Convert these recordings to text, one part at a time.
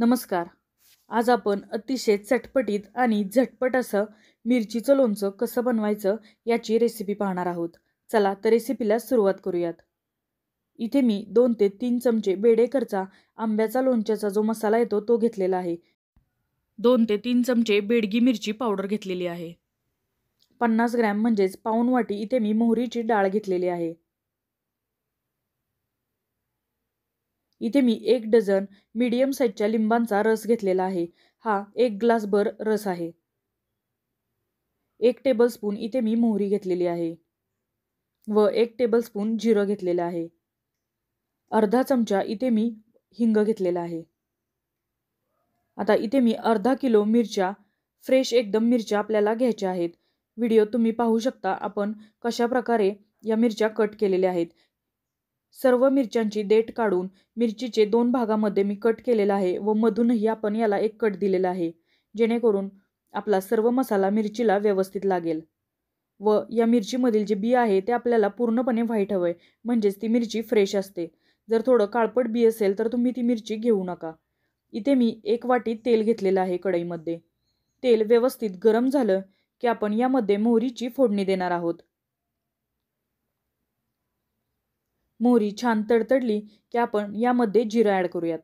नमस्कार आज आपण अतिशय चटपटीत आणि झटपट असं मिरचीचं लोणचं कसं बनवायचं याची रेसिपी पाहणार आहोत चला तर रेसिपीला सुरुवात करूयात इथे मी दोन ते तीन चमचे बेडेकरचा आंब्याचा लोणच्याचा जो मसाला येतो तो घेतलेला आहे दोन ते तीन चमचे बेडगी मिरची पावडर घेतलेली आहे पन्नास ग्रॅम म्हणजेच पाऊन वाटी इथे मी मोहरीची डाळ घेतलेली आहे इथे मी एक डझन मीडियम साईजच्या लिंबांचा रस घेतलेला आहे हा एक ग्लासभर रस आहे एक टेबलस्पून इथे मी मोहरी घेतलेली आहे व एक टेबलस्पून जिरं घेतलेलं आहे अर्धा चमचा इथे मी हिंग घेतलेला आहे आता इथे मी अर्धा किलो मिरच्या फ्रेश एकदम मिरच्या आपल्याला घ्यायच्या आहेत व्हिडिओ तुम्ही पाहू शकता आपण कशा प्रकारे या मिरच्या कट केलेल्या आहेत सर्व मिरच्यांची देठ काढून मिरचीचे दोन भागामध्ये मी कट केलेला आहे व मधूनही आपण याला एक कट दिलेला आहे जेणेकरून आपला सर्व मसाला मिरचीला व्यवस्थित लागेल व या मिरचीमधील जे बी आहे ते आपल्याला पूर्णपणे व्हाईट हवं आहे म्हणजेच ती मिरची फ्रेश असते जर थोडं काळपट बी असेल तर तुम्ही ती मिरची घेऊ नका इथे मी एक वाटी तेल घेतलेलं आहे कढईमध्ये तेल व्यवस्थित गरम झालं की आपण यामध्ये मोहरीची फोडणी देणार आहोत मोहरी छान तडतडली की आपण यामध्ये जिरा ॲड करूयात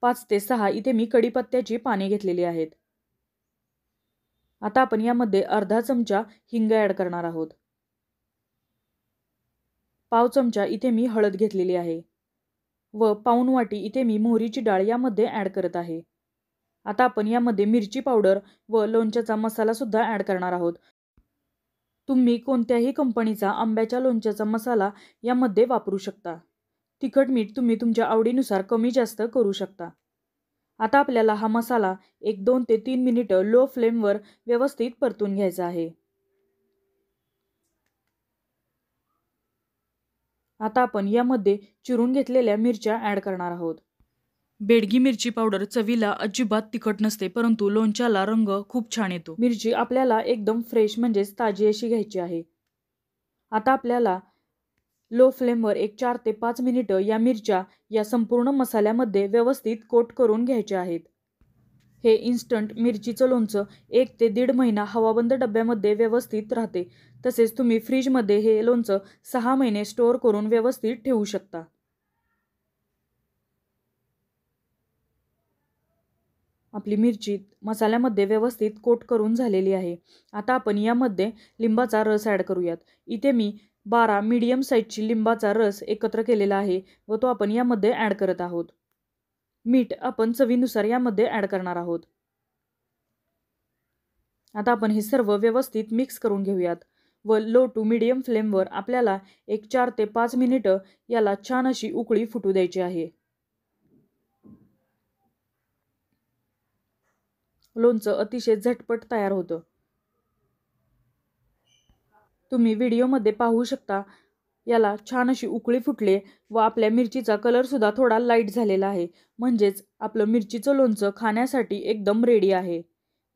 पाच ते सहा इथे मी कडीपत्त्याची पाने घेतलेली आहेत आता आपण यामध्ये अर्धा चमचा हिंग ॲड करणार आहोत पाव चमचा इथे मी हळद घेतलेली आहे व पाऊन वाटी इथे मी मोहरीची डाळ यामध्ये ॲड करत आहे आता आपण यामध्ये मिरची पावडर व लोणच्याचा सुद्धा ॲड करणार आहोत तुम्ही कोणत्याही कंपनीचा आंब्याच्या लोणच्याचा मसाला यामध्ये वापरू शकता तिखट मीठ तुम्ही तुमच्या आवडीनुसार कमी जास्त करू शकता आता आपल्याला हा मसाला एक दोन ते तीन मिनिटं लो फ्लेमवर व्यवस्थित परतून घ्यायचा आहे आता आपण यामध्ये चिरून घेतलेल्या मिरच्या ॲड करणार आहोत बेडगी मिरची पावडर चवीला अजिबात तिखट नसते परंतु लोणच्याला रंग खूप छान येतो मिरची आपल्याला एकदम फ्रेश म्हणजेच ताजी अशी घ्यायची आहे आता आपल्याला लो फ्लेमवर एक चार ते पाच मिनिटं या मिरच्या या संपूर्ण मसाल्यामध्ये व्यवस्थित कोट करून घ्यायचे आहेत हे इन्स्टंट मिरचीचं लोणचं एक ते दीड महिना हवाबंद डब्यामध्ये व्यवस्थित राहते तसेच तुम्ही फ्रीजमध्ये हे लोणचं सहा महिने स्टोअर करून व्यवस्थित ठेवू शकता आपली मिरची मसाल्यामध्ये व्यवस्थित कोट करून झालेली आहे आता आपण यामध्ये लिंबाचा रस ॲड करूयात इथे मी बारा मीडियम साईजची लिंबाचा रस एकत्र केलेला आहे व तो आपण यामध्ये ॲड करत आहोत मीठ आपण चवीनुसार यामध्ये ॲड करणार आहोत आता आपण हे सर्व व्यवस्थित मिक्स करून घेऊयात व लो टू मीडियम फ्लेमवर आपल्याला एक चार ते पाच मिनिटं याला छान अशी उकळी फुटू द्यायची आहे लोणचं अतिशय झटपट तयार होतं तुम्ही व्हिडिओमध्ये पाहू शकता याला छान अशी उकळी फुटले व आपल्या मिरचीचा कलरसुद्धा थोडा लाईट झालेला आहे म्हणजेच आपलं मिरचीचं लोणचं खाण्यासाठी एकदम रेडी आहे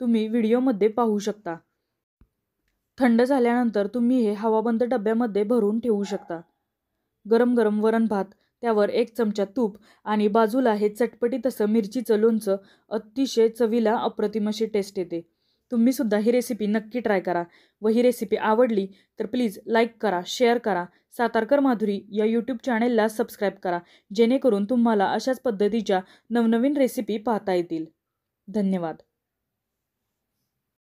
तुम्ही व्हिडिओमध्ये पाहू शकता थंड झाल्यानंतर तुम्ही हे हवाबंद डब्यामध्ये भरून ठेवू शकता गरम गरम वरण भात त्यावर एक चमचा तूप आणि बाजूला हे चटपटीत असं मिरचीचं लोणचं अतिशय चवीला अप्रतिम अशी टेस्ट येते तुम्ही सुद्धा ही रेसिपी नक्की ट्राय करा व ही रेसिपी आवडली तर प्लीज लाईक करा शेअर करा सातारकर माधुरी या यूट्यूब चॅनेलला सबस्क्राईब करा जेणेकरून तुम्हाला अशाच पद्धतीच्या नवनवीन रेसिपी पाहता येतील धन्यवाद